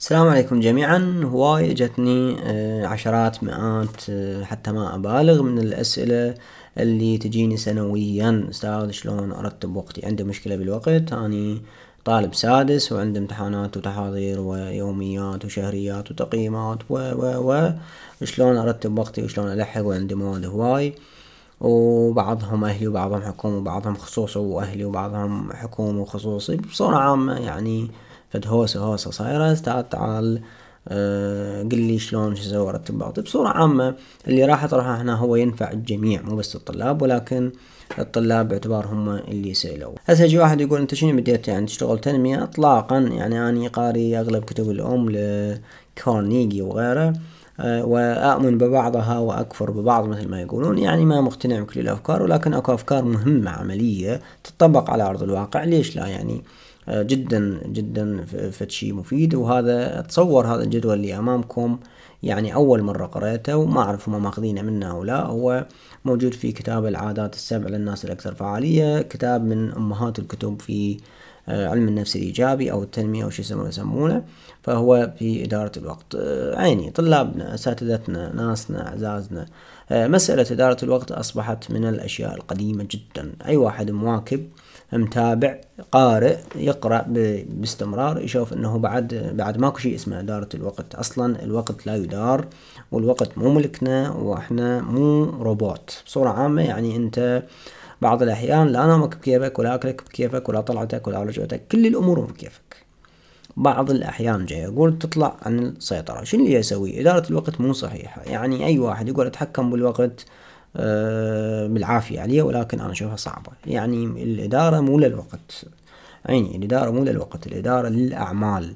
السلام عليكم جميعا هواي اجتني آه، عشرات مئات آه، حتى ما ابالغ من الاسئله اللي تجيني سنويا استاذ شلون ارتب وقتي عندي مشكله بالوقت اني طالب سادس وعندي امتحانات وتحاضير ويوميات وشهريات وتقييمات و و و شلون ارتب وقتي وشلون الحق وعندي مواد هواي وبعضهم أهلي وبعضهم حكومي وبعضهم خصوصي وأهلي وبعضهم حكومي وخصوصي بصورة عامة يعني فد هوسة هوسة صايرة تعال تعال آه، قل لي شلون شو رتب بعض بصورة عامة اللي راح اطرحه هنا هو ينفع الجميع مو بس الطلاب ولكن الطلاب باعتبار هم اللي سألوا هسه يجي واحد يقول انت شنو بديت يعني تشتغل تنمية اطلاقا يعني اني قاري اغلب كتب الام لكورنيجي وغيره وأؤمن ببعضها وأكفر ببعض مثل ما يقولون يعني ما مقتنع بكل الأفكار ولكن أكو أفكار مهمة عملية تطبق على أرض الواقع ليش لا يعني آه، جدا جدا فتشي مفيد وهذا أتصور هذا الجدول اللي أمامكم يعني أول مرة قرأته وما أعرف هم ماخذينه منه أو لا هو موجود في كتاب العادات السبع للناس الأكثر فعالية كتاب من أمهات الكتب في آه، علم النفس الإيجابي أو التنمية أو شو يسمونه فهو في إدارة الوقت آه، عيني طلابنا أساتذتنا ناسنا أعزازنا آه، مسألة إدارة الوقت أصبحت من الأشياء القديمة جدا أي واحد مواكب متابع قارئ يقرأ باستمرار يشوف أنه بعد بعد ماكو شيء اسمه إدارة الوقت أصلا الوقت لا يدار والوقت مو ملكنا وإحنا مو روبوت بصورة عامة يعني أنت بعض الأحيان لا نومك بكيفك ولا أكلك بكيفك ولا طلعتك ولا رجعتك كل الأمور بكيفك بعض الأحيان جاي أقول تطلع عن السيطرة شو اللي يسوي إدارة الوقت مو صحيحة يعني أي واحد يقول أتحكم بالوقت آه، بالعافية عليه ولكن أنا أشوفها صعبة يعني الإدارة مو للوقت عيني الإدارة مو للوقت الإدارة للأعمال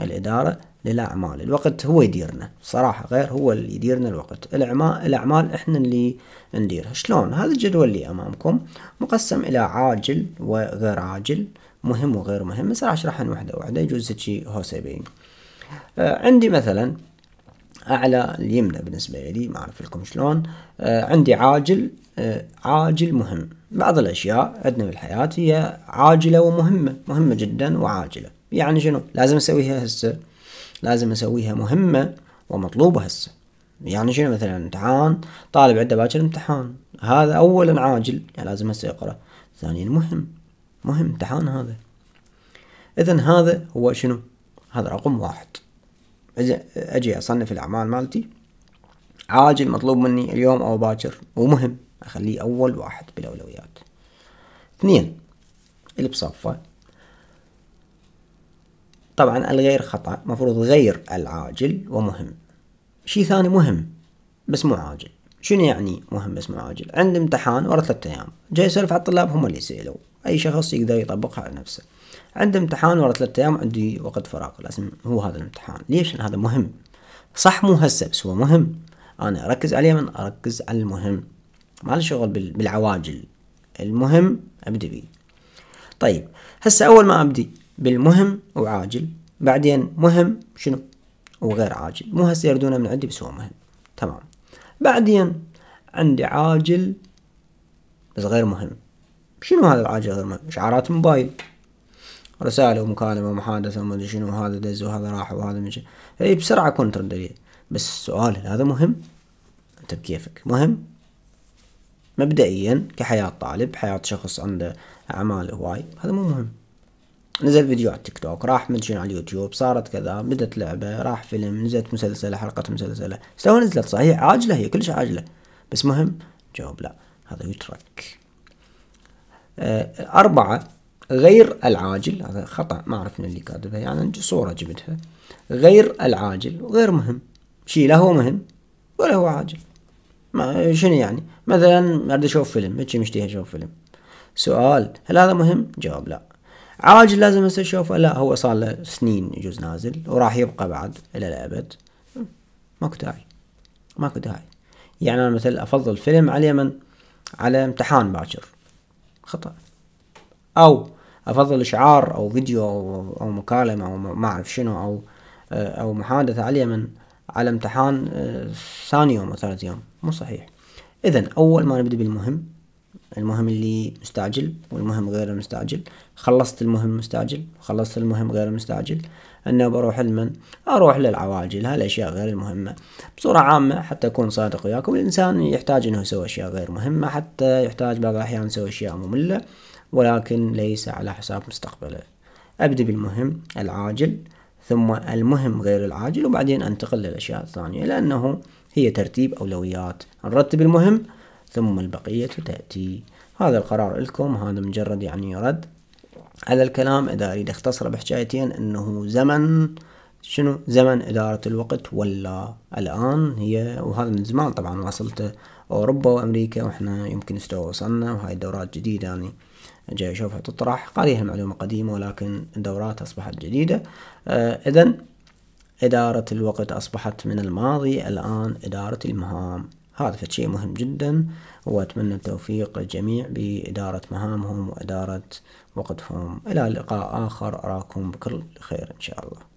الإدارة للأعمال الوقت هو يديرنا صراحة غير هو اللي يديرنا الوقت الأعمال, الأعمال إحنا اللي نديرها شلون هذا الجدول اللي أمامكم مقسم إلى عاجل وغير عاجل مهم وغير مهم بس راح أشرحهم واحدة واحدة يجوز هيك هوسة بين آه عندي مثلا أعلى اليمنى بالنسبة لي ما أعرف لكم شلون آه عندي عاجل آه عاجل مهم بعض الأشياء عندنا بالحياة هي عاجلة ومهمة مهمة جدا وعاجلة يعني شنو لازم أسويها هسه لازم اسويها مهمه ومطلوبه هسه يعني شنو مثلا امتحان طالب عنده باكر امتحان هذا اولا عاجل يعني لازم هسه يقرا ثانيا مهم مهم امتحان هذا اذا هذا هو شنو هذا رقم واحد اذا اجي اصنف الاعمال مالتي عاجل مطلوب مني اليوم او باكر ومهم اخليه اول واحد بالاولويات اثنين اللي بصفه طبعا الغير خطأ مفروض غير العاجل ومهم شيء ثاني مهم بس مو عاجل شنو يعني مهم بس مو عاجل عند امتحان ورا ثلاثة أيام جاي يسولف على الطلاب هم اللي يسألوا أي شخص يقدر يطبقها على نفسه عند امتحان ورا ثلاثة أيام عندي وقت فراغ لازم هو هذا الامتحان ليش لان هذا مهم صح مو هسه بس هو مهم أنا أركز عليه من أركز على المهم ما له شغل بالعواجل المهم أبدي بيه طيب هسه أول ما أبدي بالمهم وعاجل بعدين مهم شنو وغير عاجل مو هسه يردونه من عندي بس هو مهم تمام بعدين عندي عاجل بس غير مهم شنو هذا العاجل غير مهم اشعارات موبايل رسالة ومكالمة ومحادثة وما ادري شنو هذا دز وهذا راح وهذا مشي اي بسرعة كنت رد عليه بس سؤال هذا مهم انت بكيفك مهم مبدئيا كحياة طالب حياة شخص عنده أعمال هواي هذا مو مهم نزل فيديو على التيك توك راح منشن على اليوتيوب صارت كذا بدت لعبة راح فيلم نزلت مسلسلة حلقة مسلسلة تو نزلت صحيح عاجلة هي كلش عاجلة بس مهم جاوب لا هذا يترك آه، أربعة غير العاجل هذا خطأ ما أعرف من اللي كاتبها يعني صورة جبتها غير العاجل وغير مهم شيء لا هو مهم ولا هو عاجل ما شنو يعني مثلا اريد اشوف فيلم هيك مشتهي اشوف فيلم سؤال هل هذا مهم جواب لا عاجل لازم هسه اشوفه لا هو صار له سنين يجوز نازل وراح يبقى بعد الى الابد ماكو داعي ماكو داعي يعني انا مثلا افضل فيلم على اليمن على امتحان باكر خطا او افضل اشعار او فيديو او, أو مكالمه او ما اعرف شنو او او محادثه على اليمن على امتحان آه، ثاني يوم او ثالث يوم مو صحيح اذا اول ما نبدا بالمهم المهم اللي مستعجل والمهم غير المستعجل خلصت المهم مستعجل خلصت المهم غير المستعجل انه بروح لمن أروح للعواجل هالأشياء غير المهمة بصورة عامة حتى أكون صادق وياكم الإنسان يحتاج أنه يسوي أشياء غير مهمة حتى يحتاج بعض الأحيان يسوي أشياء مملة ولكن ليس على حساب مستقبله أبدأ بالمهم العاجل ثم المهم غير العاجل وبعدين أنتقل للأشياء الثانية لأنه هي ترتيب أولويات نرتب المهم ثم البقية تأتي هذا القرار لكم هذا مجرد يعني رد على الكلام إذا أريد أختصره بحكايتين أنه زمن شنو زمن إدارة الوقت ولا الآن هي وهذا من زمان طبعا وصلت أوروبا وأمريكا وإحنا يمكن استوى وصلنا وهاي دورات جديدة يعني جاي أشوفها تطرح قاليها المعلومة قديمة ولكن الدورات أصبحت جديدة آه إذا إدارة الوقت أصبحت من الماضي الآن إدارة المهام هذا شيء مهم جدا وأتمنى التوفيق للجميع بإدارة مهامهم وإدارة وقتهم إلى لقاء آخر أراكم بكل خير إن شاء الله